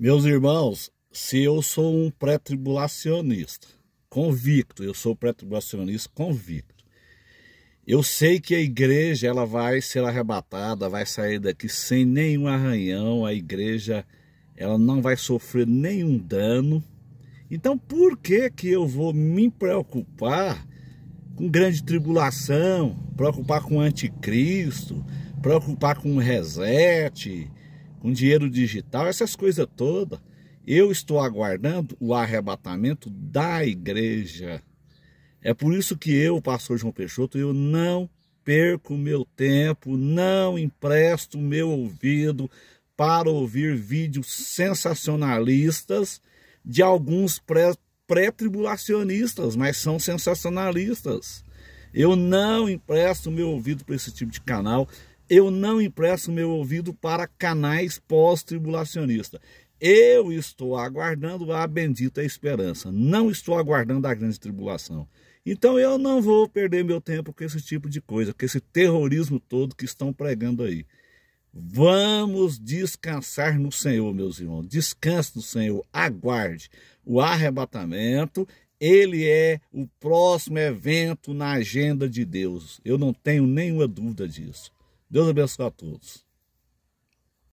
Meus irmãos, se eu sou um pré-tribulacionista convicto, eu sou pré-tribulacionista convicto. Eu sei que a igreja ela vai ser arrebatada, vai sair daqui sem nenhum arranhão, a igreja ela não vai sofrer nenhum dano. Então por que que eu vou me preocupar com grande tribulação, preocupar com anticristo, preocupar com reset, com dinheiro digital, essas coisas todas. Eu estou aguardando o arrebatamento da igreja. É por isso que eu, pastor João Peixoto, eu não perco meu tempo, não empresto meu ouvido para ouvir vídeos sensacionalistas de alguns pré-tribulacionistas, mas são sensacionalistas. Eu não empresto meu ouvido para esse tipo de canal eu não empresto meu ouvido para canais pós-tribulacionistas. Eu estou aguardando a bendita esperança, não estou aguardando a grande tribulação. Então eu não vou perder meu tempo com esse tipo de coisa, com esse terrorismo todo que estão pregando aí. Vamos descansar no Senhor, meus irmãos. Descanse no Senhor, aguarde o arrebatamento. Ele é o próximo evento na agenda de Deus. Eu não tenho nenhuma dúvida disso. Deus abençoe a todos.